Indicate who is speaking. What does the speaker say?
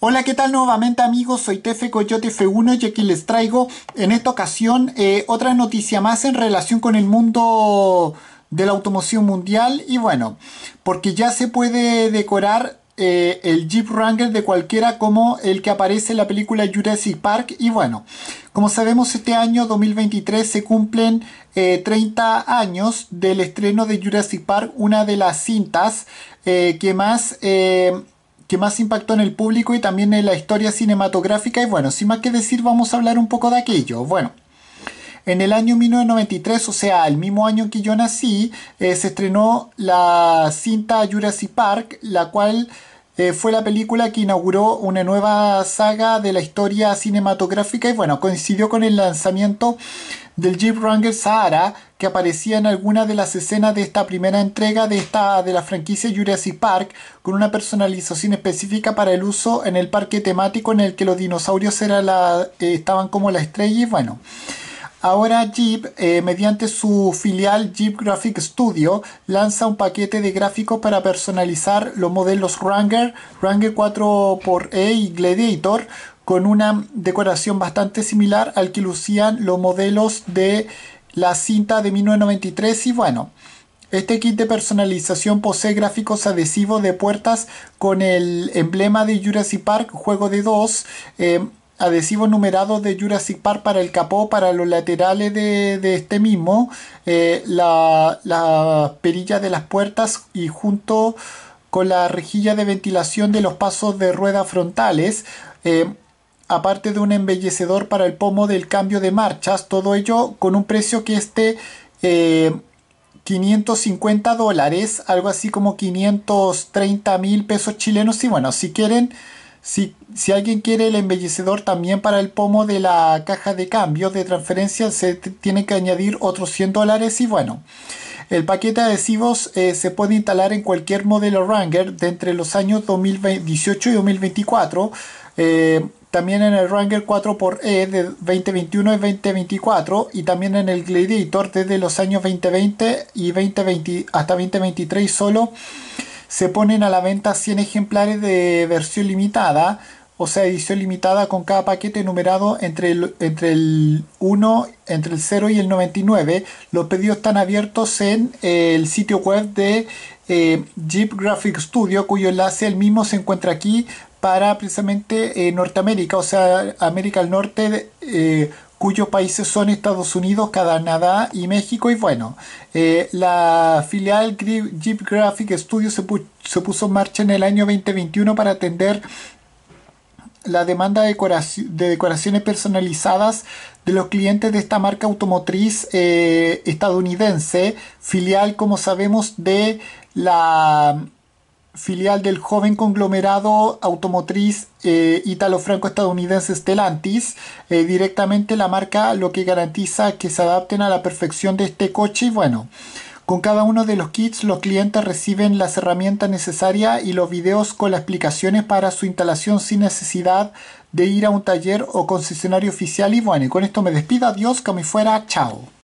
Speaker 1: Hola, ¿qué tal nuevamente amigos? Soy Tefe Coyote F1 y aquí les traigo en esta ocasión eh, otra noticia más en relación con el mundo de la automoción mundial y bueno, porque ya se puede decorar eh, el Jeep Wrangler de cualquiera como el que aparece en la película Jurassic Park y bueno, como sabemos este año 2023 se cumplen 30 eh, años del estreno de Jurassic Park, una de las cintas que más que más impactó en el público y también en la historia cinematográfica. Y bueno, sin más que decir, vamos a hablar un poco de aquello. Bueno. En el año 1993, o sea, el mismo año que yo nací, eh, se estrenó la cinta Jurassic Park, la cual eh, fue la película que inauguró una nueva saga de la historia cinematográfica y bueno, coincidió con el lanzamiento del Jeep Wrangler Sahara que aparecía en algunas de las escenas de esta primera entrega de, esta, de la franquicia Jurassic Park con una personalización específica para el uso en el parque temático en el que los dinosaurios la, eh, estaban como la estrella y bueno. Ahora Jeep, eh, mediante su filial Jeep Graphic Studio, lanza un paquete de gráficos para personalizar los modelos Ranger, Ranger 4xE y Gladiator con una decoración bastante similar al que lucían los modelos de la cinta de 1993 y bueno, este kit de personalización posee gráficos adhesivos de puertas con el emblema de Jurassic Park, juego de dos, eh, adhesivo numerado de Jurassic Park para el capó, para los laterales de, este mismo, eh, las la perilla de las puertas y junto con la rejilla de ventilación de los pasos de rueda frontales. Eh, aparte de un embellecedor para el pomo del cambio de marchas, todo ello con un precio que esté 550 eh, dólares, algo así como 530 mil pesos chilenos. Y bueno, si quieren si, alguien quiere el embellecedor también para el pomo de la caja de cambio de transferencia, se tiene que añadir otros 100 dólares y bueno. El paquete de adhesivos eh, se puede instalar en cualquier modelo Ranger de entre los años 2018 y 2024. Eh, también en el Ranger 4xE de 2021 y 2024 y también en el Gladiator desde los años 2020 y 2020 hasta 2023 solo se ponen a la venta 100 ejemplares de versión limitada, o sea, edición limitada con cada paquete numerado entre el, entre el 1, entre el 0 y el 99. Los pedidos están abiertos en eh, el sitio web de eh, Jeep Graphic Studio, cuyo enlace el mismo se encuentra aquí para precisamente eh, Norteamérica, o sea, América del Norte cuyos países son Estados Unidos, Canadá y México. Y bueno, eh, la filial Jeep Graphic Studios se, puso en marcha en el año 2021 para atender la demanda de, decoraciones personalizadas de los clientes de esta marca automotriz eh, estadounidense, filial, como sabemos, de la filial del joven conglomerado automotriz eh, italo-franco-estadounidense Stellantis. Eh, directamente la marca lo que garantiza que se adapten a la perfección de este coche y bueno. Con cada uno de los kits los clientes reciben las herramientas necesarias y los videos con las explicaciones para su instalación sin necesidad de ir a un taller o concesionario oficial. Y bueno, y con esto me despido. Adiós, que me fuera. Chao.